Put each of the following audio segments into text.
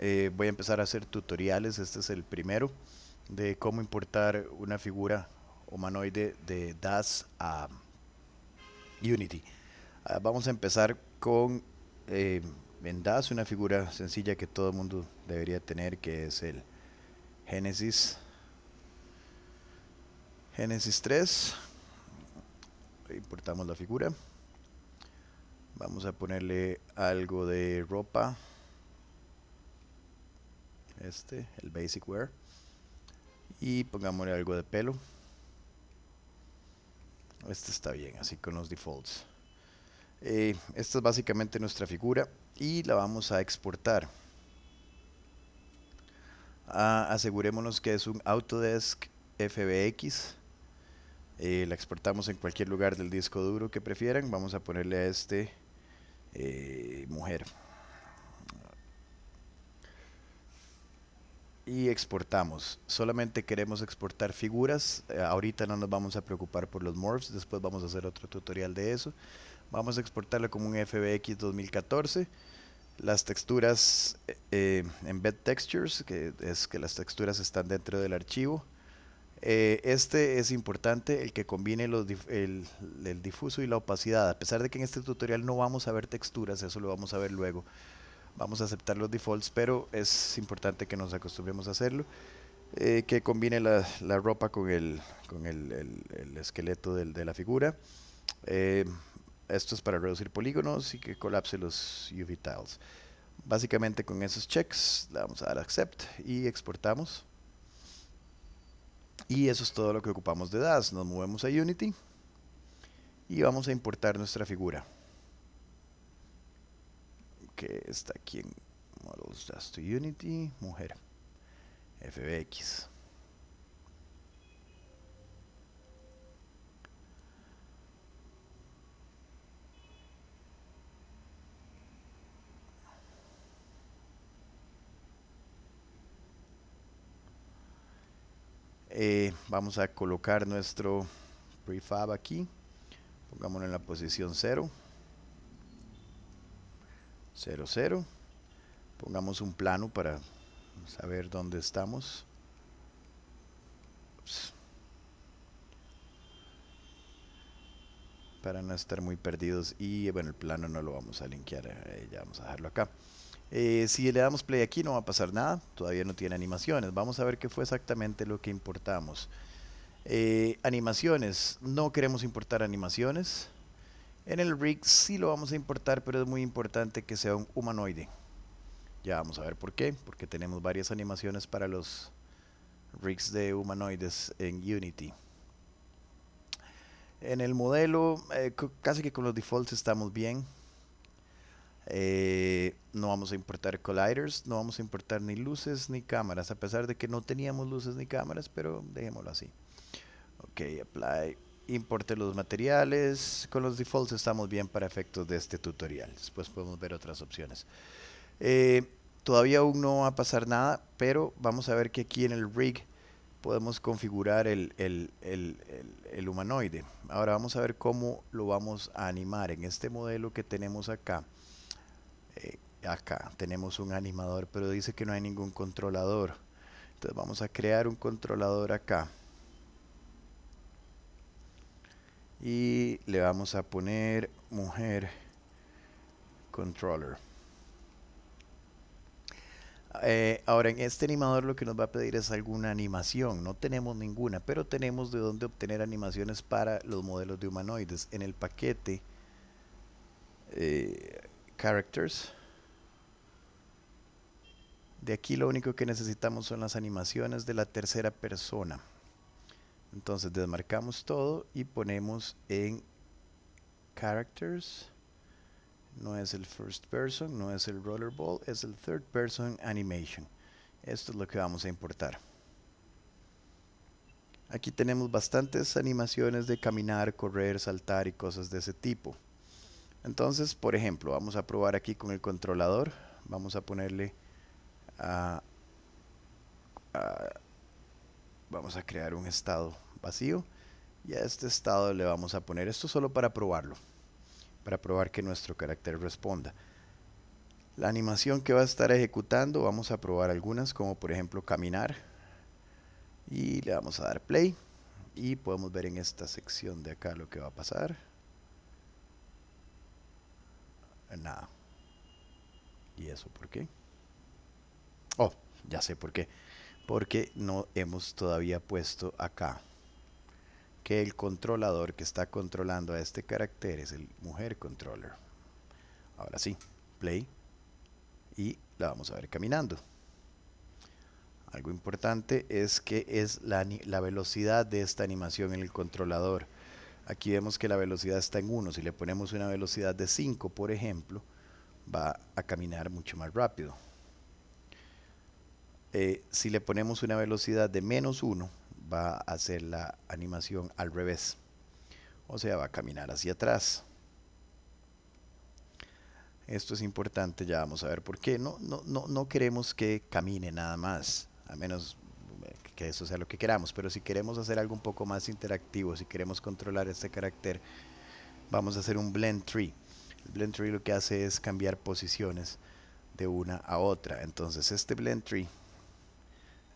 Eh, voy a empezar a hacer tutoriales, este es el primero, de cómo importar una figura humanoide de DAS a Unity. Ah, vamos a empezar con eh, en DAS una figura sencilla que todo el mundo debería tener, que es el Genesis. Genesis 3. Importamos la figura. Vamos a ponerle algo de ropa este, el basic wear. Y pongámosle algo de pelo. Este está bien, así con los defaults. Eh, esta es básicamente nuestra figura y la vamos a exportar. Ah, asegurémonos que es un Autodesk FBX. Eh, la exportamos en cualquier lugar del disco duro que prefieran. Vamos a ponerle a este eh, mujer. y exportamos. Solamente queremos exportar figuras. Eh, ahorita no nos vamos a preocupar por los morphs. Después vamos a hacer otro tutorial de eso. Vamos a exportarlo como un FBX 2014. Las texturas embed eh, textures, que es que las texturas están dentro del archivo. Eh, este es importante, el que combine el, el difuso y la opacidad. A pesar de que en este tutorial no vamos a ver texturas, eso lo vamos a ver luego vamos a aceptar los defaults, pero es importante que nos acostumbremos a hacerlo. Eh, que combine la, ropa con el, con el, esqueleto de la figura. Eh, esto es para reducir polígonos y que colapse los UV tiles. Básicamente con esos checks le vamos a dar accept y exportamos. Y eso es todo lo que ocupamos de DAS. Nos movemos a Unity y vamos a importar nuestra figura que está aquí en Models Just Unity, mujer, FBX. Eh, vamos a colocar nuestro prefab aquí pongámoslo en la posición 0 0, 0. Pongamos un plano para saber dónde estamos. Para no estar muy perdidos. Y bueno, el plano no lo vamos a linkear. Eh, ya vamos a dejarlo acá. Eh, si le damos play aquí no va a pasar nada. Todavía no tiene animaciones. Vamos a ver qué fue exactamente lo que importamos. Eh, animaciones. No queremos importar animaciones. En el rig sí lo vamos a importar, pero es muy importante que sea un humanoide. Ya vamos a ver por qué, porque tenemos varias animaciones para los rigs de humanoides en Unity. En el modelo, eh, casi que con los defaults estamos bien. Eh, no vamos a importar colliders, no vamos a importar ni luces ni cámaras, a pesar de que no teníamos luces ni cámaras, pero dejémoslo así. Ok, apply importe los materiales. Con los defaults estamos bien para efectos de este tutorial. Después podemos ver otras opciones. Eh, todavía aún no va a pasar nada, pero vamos a ver que aquí en el rig podemos configurar el, humanoide. Ahora vamos a ver cómo lo vamos a animar. En este modelo que tenemos acá, eh, acá tenemos un animador, pero dice que no hay ningún controlador. Entonces vamos a crear un controlador acá. y le vamos a poner mujer controller eh, ahora en este animador lo que nos va a pedir es alguna animación no tenemos ninguna pero tenemos de dónde obtener animaciones para los modelos de humanoides en el paquete eh, characters de aquí lo único que necesitamos son las animaciones de la tercera persona entonces desmarcamos todo y ponemos en characters. No es el first person, no es el rollerball, es el third person animation. Esto es lo que vamos a importar. Aquí tenemos bastantes animaciones de caminar, correr, saltar y cosas de ese tipo. Entonces, por ejemplo, vamos a probar aquí con el controlador. Vamos a ponerle a, a vamos a crear un estado vacío y a este estado le vamos a poner esto solo para probarlo para probar que nuestro carácter responda la animación que va a estar ejecutando vamos a probar algunas como por ejemplo caminar y le vamos a dar play y podemos ver en esta sección de acá lo que va a pasar nada y eso por qué oh ya sé por qué porque no hemos todavía puesto acá que el controlador que está controlando a este carácter es el mujer controller. Ahora sí, play y la vamos a ver caminando. Algo importante es que es la, la velocidad de esta animación en el controlador. Aquí vemos que la velocidad está en 1. Si le ponemos una velocidad de 5, por ejemplo, va a caminar mucho más rápido. Eh, si le ponemos una velocidad de menos 1, va a hacer la animación al revés. O sea, va a caminar hacia atrás. Esto es importante, ya vamos a ver por qué. No, no, no queremos que camine nada más, a menos eh, que eso sea lo que queramos, pero si queremos hacer algo un poco más interactivo, si queremos controlar este carácter, vamos a hacer un blend tree. El blend tree lo que hace es cambiar posiciones de una a otra. Entonces este blend tree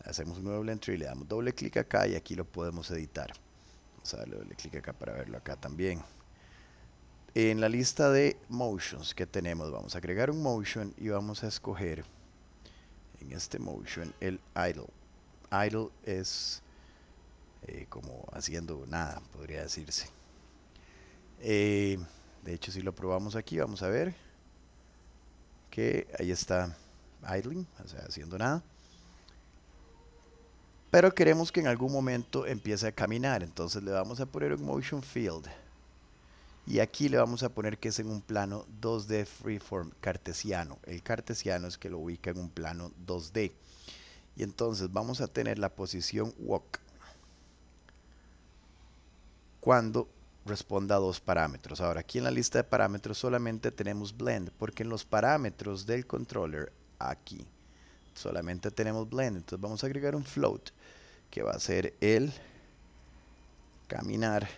hacemos un nuevo entry, le damos doble clic acá y aquí lo podemos editar. Vamos a darle doble clic acá para verlo acá también. En la lista de motions que tenemos, vamos a agregar un motion y vamos a escoger en este motion el idle. Idle es eh, como haciendo nada, podría decirse. Eh, de hecho, si lo probamos aquí, vamos a ver que ahí está idling, o sea, haciendo nada pero queremos que en algún momento empiece a caminar. Entonces le vamos a poner un motion field. Y aquí le vamos a poner que es en un plano 2D freeform cartesiano. El cartesiano es que lo ubica en un plano 2D. Y entonces vamos a tener la posición walk cuando responda a dos parámetros. Ahora aquí en la lista de parámetros solamente tenemos blend porque en los parámetros del controller aquí solamente tenemos blend. Entonces vamos a agregar un float que va a ser el caminar.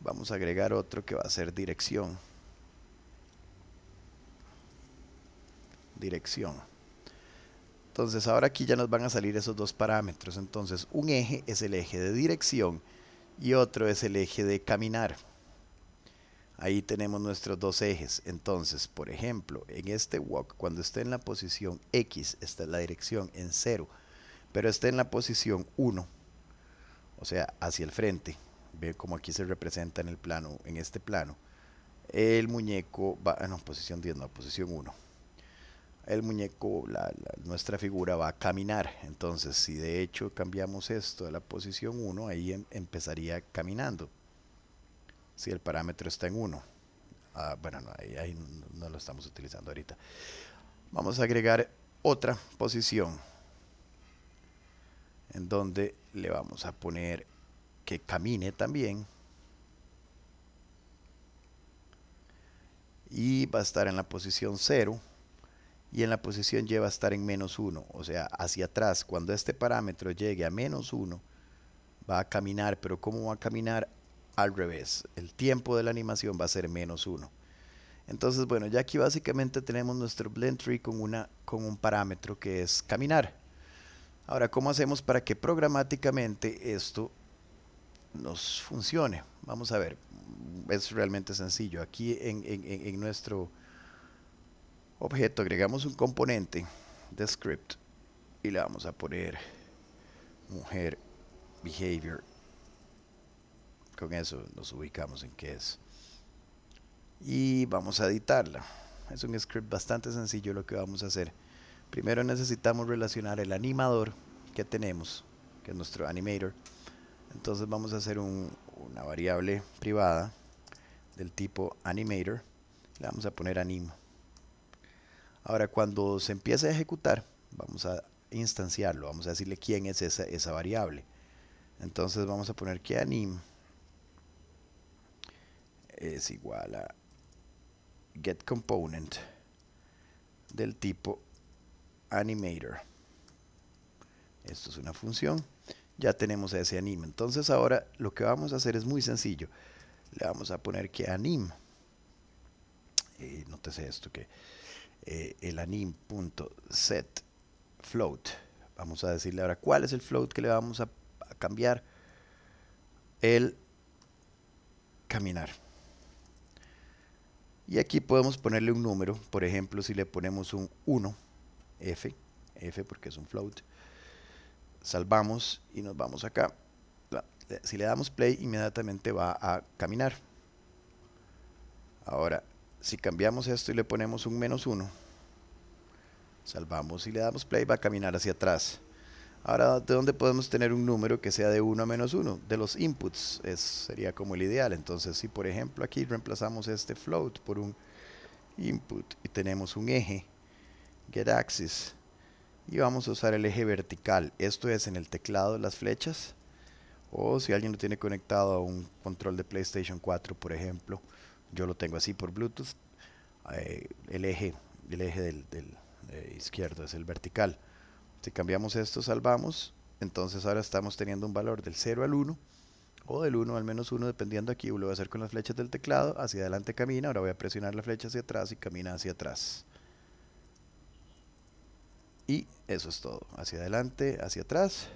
Vamos a agregar otro que va a ser dirección. Dirección. Entonces ahora aquí ya nos van a salir esos dos parámetros. Entonces un eje es el eje de dirección y otro es el eje de caminar. Ahí tenemos nuestros dos ejes. Entonces, por ejemplo, en este walk, cuando esté en la posición X, esta es la dirección en 0, pero esté en la posición 1, o sea, hacia el frente. Ve como aquí se representa en el plano, en este plano. El muñeco va, ah, no, posición 10, no, posición 1. El muñeco, nuestra figura va a caminar. Entonces, si de hecho cambiamos esto a la posición 1, ahí em, empezaría caminando si el parámetro está en 1. Ah, bueno, no, ahí, no lo estamos utilizando ahorita. Vamos a agregar otra posición en donde le vamos a poner que camine también. Y va a estar en la posición 0 y en la posición lleva va a estar en menos 1, o sea, hacia atrás. Cuando este parámetro llegue a menos 1, va a caminar, pero ¿cómo va a caminar? al revés. El tiempo de la animación va a ser menos 1. Entonces, bueno, ya aquí básicamente tenemos nuestro blend tree con, una, con un parámetro que es caminar. Ahora, ¿cómo hacemos para que programáticamente esto nos funcione? Vamos a ver, es realmente sencillo. Aquí en, en nuestro objeto agregamos un componente de script y le vamos a poner mujer behavior con eso nos ubicamos en qué es. Y vamos a editarla. Es un script bastante sencillo lo que vamos a hacer. Primero necesitamos relacionar el animador que tenemos, que es nuestro animator. Entonces vamos a hacer una variable privada del tipo animator. Le vamos a poner anim. Ahora cuando se empiece a ejecutar, vamos a instanciarlo, vamos a decirle quién es esa, esa variable. Entonces vamos a poner que anim es igual a get component del tipo animator. Esto es una función. Ya tenemos ese anime. Entonces ahora lo que vamos a hacer es muy sencillo. Le vamos a poner que anim. te eh, nótese esto que eh, el anim.set float. Vamos a decirle ahora cuál es el float que le vamos a cambiar. El caminar. Y aquí podemos ponerle un número, por ejemplo, si le ponemos un 1, F, F porque es un float, salvamos y nos vamos acá. Eh, si le damos play, inmediatamente va a caminar. Ahora, si cambiamos esto y le ponemos un menos 1, salvamos y le damos play, va a caminar hacia atrás. Ahora, ¿de dónde podemos tener un número que sea de 1 a menos 1? De los inputs sería como el ideal. Entonces, si por ejemplo aquí reemplazamos este float por un input y tenemos un eje, get axis, y vamos a usar el eje vertical. Esto es en el teclado las flechas, o si alguien lo tiene conectado a un control de PlayStation 4, por ejemplo, yo lo tengo así por Bluetooth, eh, el eje, el eje del, eh, izquierdo es el vertical. Si cambiamos esto, salvamos. Entonces ahora estamos teniendo un valor del 0 al 1 o del 1 al menos 1 dependiendo aquí. Lo voy a hacer con las flechas del teclado. Hacia adelante camina. Ahora voy a presionar la flecha hacia atrás y camina hacia atrás. Y eso es todo. Hacia adelante, hacia atrás.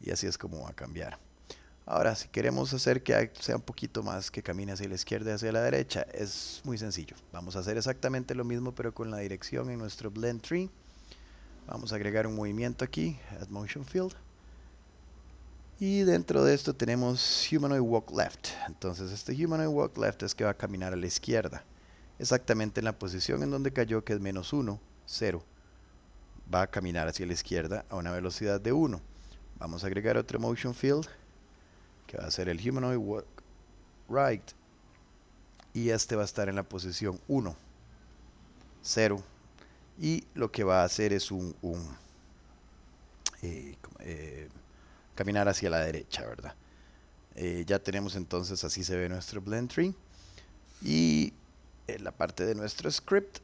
Y así es como va a cambiar. Ahora, si queremos hacer que sea un poquito más que camine hacia la izquierda y hacia la derecha, es muy sencillo. Vamos a hacer exactamente lo mismo pero con la dirección en nuestro Blend Tree. Vamos a agregar un movimiento aquí, Add Motion Field. Y dentro de esto tenemos Humanoid Walk Left. Entonces este Humanoid Walk Left es que va a caminar a la izquierda. Exactamente en la posición en donde cayó, que es menos 1, 0. Va a caminar hacia la izquierda a una velocidad de 1. Vamos a agregar otro Motion Field, que va a ser el Humanoid Walk Right. Y este va a estar en la posición 1, 0, y lo que va a hacer es un, eh, eh, caminar hacia la derecha, ¿verdad? Eh, ya tenemos entonces, así se ve nuestro blend tree. Y en la parte de nuestro script,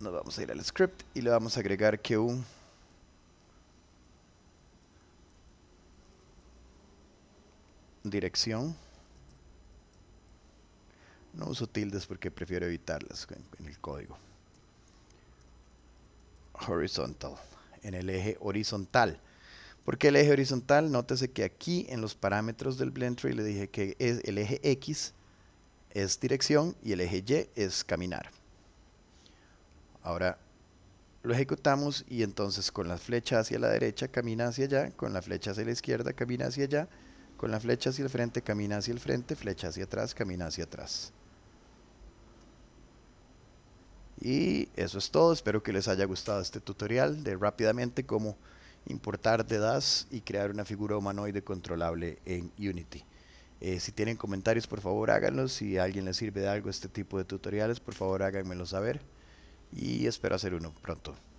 nos vamos a ir al script y le vamos a agregar que un... Dirección. No uso tildes porque prefiero evitarlas en el código horizontal, en el eje horizontal. porque el eje horizontal? Nótese que aquí en los parámetros del blend le dije que es el eje X es dirección y el eje Y es caminar. Ahora lo ejecutamos y entonces con la flecha hacia la derecha camina hacia allá, con la flecha hacia la izquierda camina hacia allá, con la flecha hacia el frente camina hacia el frente, flecha hacia atrás camina hacia atrás. Y eso es todo, espero que les haya gustado este tutorial de rápidamente cómo importar de DAS y crear una figura humanoide controlable en Unity. Eh, si tienen comentarios, por favor háganlos. Si a alguien les sirve de algo este tipo de tutoriales, por favor háganmelo saber. Y espero hacer uno pronto.